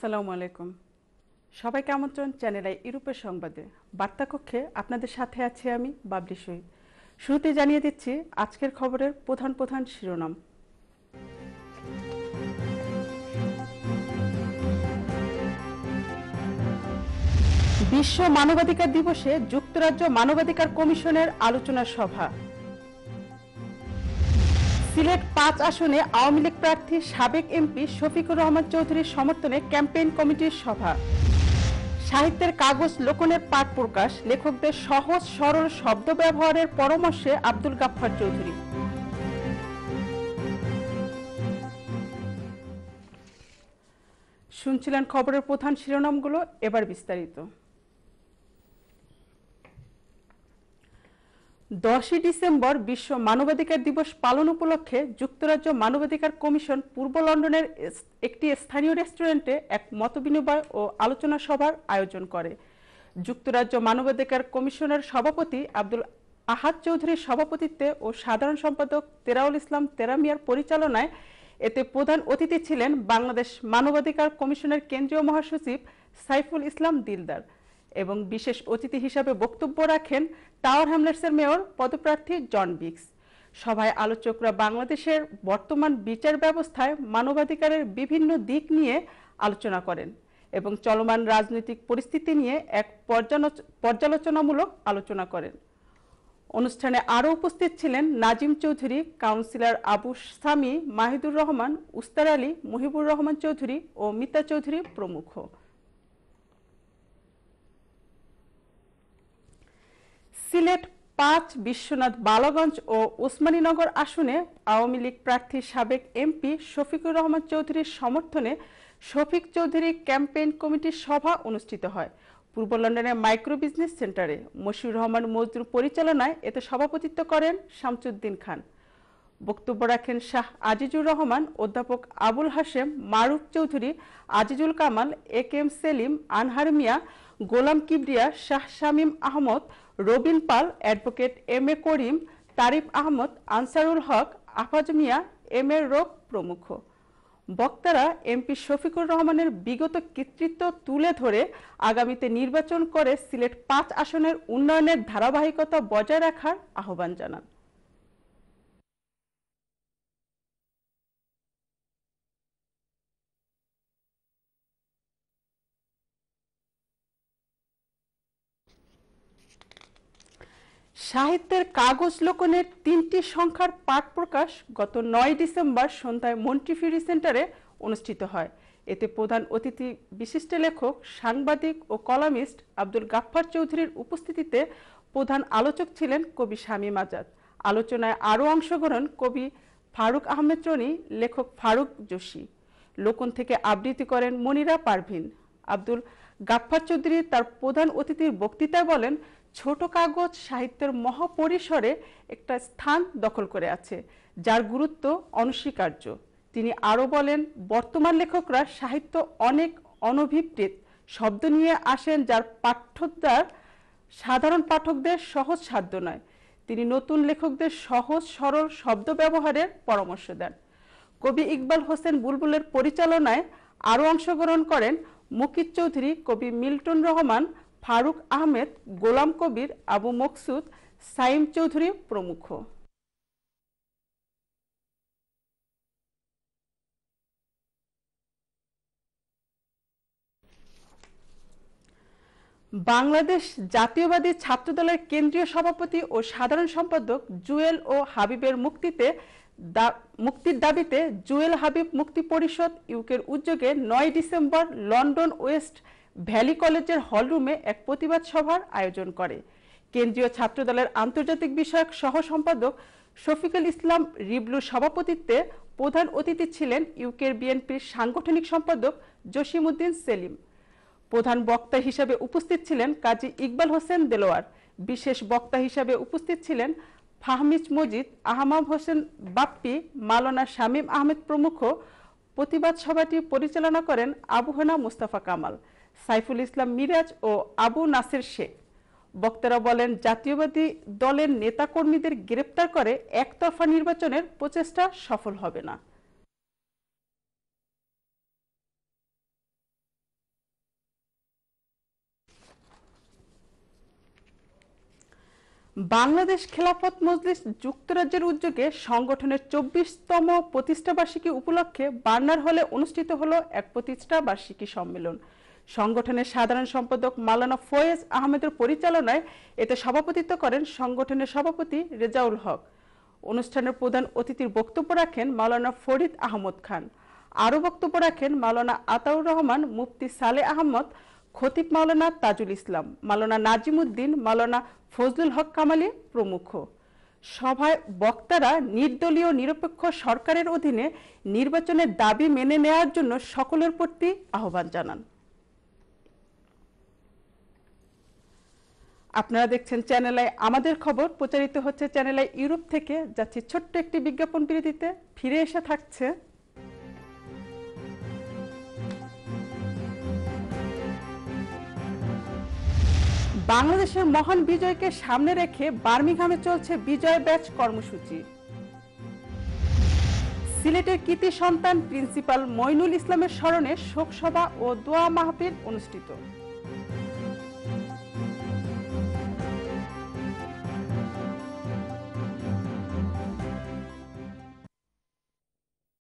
আসসালামু আলাইকুম সবাইকে আমন্ত্রণ চ্যানেল আই ইউরোপের সংবাদে বার্তাকক্ষে আপনাদের সাথে আছি আমি বাবলি সই শুরুতে জানিয়ে দিচ্ছি আজকের খবরের প্রধান প্রধান শিরোনাম বিশ্ব মানবাধিকার দিবসে যুক্তরাজ্য মানবাধিকার কমিশনের আলোচনা সভা সিলেট পাঁচ আসনে আওয়ামী লীগ প্রার্থী সাবেক এমপি শফিকুর রহমান চৌধুরীর সমর্থনে ক্যাম্পেইন কমিটির সভা সাহিত্যের কাগজ লোকনের পাঠ প্রকাশ লেখকদের সহজ সরল শব্দ ব্যবহারের পরামর্শে আব্দুল গাফফার চৌধুরী শুনছিলেন খবরের প্রধান শিরোনামগুলো এবার বিস্তারিত দশই ডিসেম্বর বিশ্ব মানবাধিকার দিবস পালন উপলক্ষে যুক্তরাজ্য মানবাধিকার কমিশন পূর্ব লন্ডনের একটি স্থানীয় রেস্টুরেন্টে এক মতবিনিময় ও আলোচনা সভার আয়োজন করে যুক্তরাজ্য মানবাধিকার কমিশনের সভাপতি আব্দুল আহাদ চৌধুরীর সভাপতিত্বে ও সাধারণ সম্পাদক তেরাউল ইসলাম তেরামিয়ার পরিচালনায় এতে প্রধান অতিথি ছিলেন বাংলাদেশ মানবাধিকার কমিশনের কেন্দ্রীয় মহাসচিব সাইফুল ইসলাম দিলদার এবং বিশেষ অতিথি হিসাবে বক্তব্য রাখেন টাওয়ার হ্যামলেটসের মেয়র পদপ্রার্থী জন বিক্স সভায় আলোচকরা বাংলাদেশের বর্তমান বিচার ব্যবস্থায় মানবাধিকারের বিভিন্ন দিক নিয়ে আলোচনা করেন এবং চলমান রাজনৈতিক পরিস্থিতি নিয়ে এক পর্যালোচনামূলক আলোচনা করেন অনুষ্ঠানে আরও উপস্থিত ছিলেন নাজিম চৌধুরী কাউন্সিলর আবু সামি মাহিদুর রহমান উস্তার আলী মুহিবুর রহমান চৌধুরী ও মিতা চৌধুরী প্রমুখ সিলেট পাঁচ বিশ্বনাথ বালগঞ্জ ও উসমানীনগর আসনে আওয়ামী লীগ প্রার্থী সাবেক এমপি শফিকুর রহমান চৌধুরীর সমর্থনে শফিক চৌধুরী ক্যাম্পেইন কমিটির সভা অনুষ্ঠিত হয় পূর্ব লন্ডনের মাইক্রো বিজনেস সেন্টারে মশিউর রহমান মজদুর পরিচালনায় এতে সভাপতিত্ব করেন শামসুদ্দিন খান বক্তব্য রাখেন শাহ আজিজুর রহমান অধ্যাপক Abul Hashem Maruf Chowdhury Azizul Kamal A K M Selim Anhar Mia Golam Kibria Shah Shamim Ahmed Robin Pal advocate M A Karim Tarif Ahmed Ansarul Haque Afaz Mia M A রোগ প্রমুখ বক্তারা এমপি শফিকুর রহমানের বিগত কৃতিত্ব তুলে ধরে আগামীতে নির্বাচন করে সিলেট পাঁচ আসনের উন্নয়নের ধারাবাহিকতা বজায় রাখার আহ্বান জানান সাহিত্যের কাগজ লোকনের তিনটি সংখ্যার পাঠ প্রকাশ গত নয় ডিসেম্বর সন্ধ্যায় মন্ট্রিফিউরি সেন্টারে অনুষ্ঠিত হয় এতে প্রধান অতিথি বিশিষ্ট লেখক সাংবাদিক ও কলামিস্ট আব্দুল গাফফার চৌধুরীর উপস্থিতিতে প্রধান আলোচক ছিলেন কবি শামীম আজাদ আলোচনায় আরও অংশগ্রহণ কবি ফারুক আহমেদ রনি লেখক ফারুক যোশী লোকন থেকে আবৃত্তি করেন মনিরা পারভিন আব্দুল গাফফার চৌধুরী তার প্রধান অতিথির বক্তৃতায় বলেন ছোট কাগজ সাহিত্যের মহাপরিসরে একটা স্থান দখল করে আছে যার গুরুত্ব অনস্বীকার্য তিনি আরও বলেন বর্তমান লেখকরা সাহিত্য অনেক অনভিপ্রেত শব্দ নিয়ে আসেন যার পাঠ্যদার সাধারণ পাঠকদের সহজ সাধ্য নয় তিনি নতুন লেখকদের সহজ সরল শব্দ ব্যবহারের পরামর্শ দেন কবি ইকবাল হোসেন বুলবুলের পরিচালনায় আরও অংশগ্রহণ করেন মুকিত চৌধুরী কবি মিল্টন রহমান ফারুক আহমেদ গোলাম কবির আবু মকসুদ সাইম চৌধুরী প্রমুখ বাংলাদেশ জাতীয়বাদী ছাত্রদলের কেন্দ্রীয় সভাপতি ও সাধারণ সম্পাদক জুয়েল ও হাবিবের মুক্তিতে মুক্তির দাবিতে জুয়েল হাবিব মুক্তি পরিষদ ইউকের উদ্যোগে নয় ডিসেম্বর লন্ডন ওয়েস্ট ভ্যালি কলেজের হলরুমে এক প্রতিবাদ সভার আয়োজন করে কেন্দ্রীয় ছাত্রদলের আন্তর্জাতিক বিষয়ক সহ সম্পাদক শফিকুল ইসলাম রিবলুর সভাপতিত্বে প্রধান অতিথি ছিলেন ইউকের বিএনপির সাংগঠনিক সম্পাদক জসিমুদ্দিন সেলিম প্রধান বক্তা হিসাবে উপস্থিত ছিলেন কাজী ইকবাল হোসেন দেলোয়ার বিশেষ বক্তা হিসাবে উপস্থিত ছিলেন ফাহমিজ মজিদ আহমাদ হোসেন বাপ্পি মালানা শামীম আহমেদ প্রমুখ প্রতিবাদ সভাটি পরিচালনা করেন আবুহানা মুস্তাফা কামাল সাইফুল ইসলাম মিরাজ ও আবু নাসের শেখ বক্তারা বলেন জাতীয়বাদী দলের নেতাকর্মীদের গ্রেপ্তার করে একতরফা নির্বাচনের প্রচেষ্টা সফল হবে না বাংলাদেশ খেলাফত মজলিস যুক্তরাজ্যের উদ্যোগে সংগঠনের চব্বিশতম প্রতিষ্ঠাবার্ষিকী উপলক্ষে বার্নার হলে অনুষ্ঠিত হলো এক প্রতিষ্ঠাবার্ষিকী সম্মেলন সংগঠনের সাধারণ সম্পাদক মালানা ফয়েজ আহমেদের পরিচালনায় এতে সভাপতিত্ব করেন সংগঠনের সভাপতি রেজাউল হক অনুষ্ঠানের প্রধান অতিথির বক্তব্য রাখেন মালানা ফরিদ আহমদ খান আরও বক্তব্য রাখেন মালানা আতাউর রহমান মুফতি সালে আহমদ খতিব মাওলানা তাজুল ইসলাম মালানা নাজিমুদ্দিন মালানা ফজলুল হক কামালি প্রমুখ সভায় বক্তারা নির্দলীয় নিরপেক্ষ সরকারের অধীনে নির্বাচনের দাবি মেনে নেওয়ার জন্য সকলের প্রতি আহ্বান জানান আপনারা দেখছেন চ্যানেলে আমাদের খবর প্রচারিত হচ্ছে চ্যানেল ইউরোপ থেকে যাচ্ছে ছোট্ট একটি বিজ্ঞাপন বিরতিতে ফিরে এসে থাকছে বাংলাদেশের মহান বিজয়কে সামনে রেখে বার্মিংহামে চলছে বিজয় ব্যাচ কর্মসূচি সিলেটের কৃতি সন্তান প্রিন্সিপাল মইনুল ইসলামের স্মরণে শোকসভা ও দোয়া মাহফিল অনুষ্ঠিত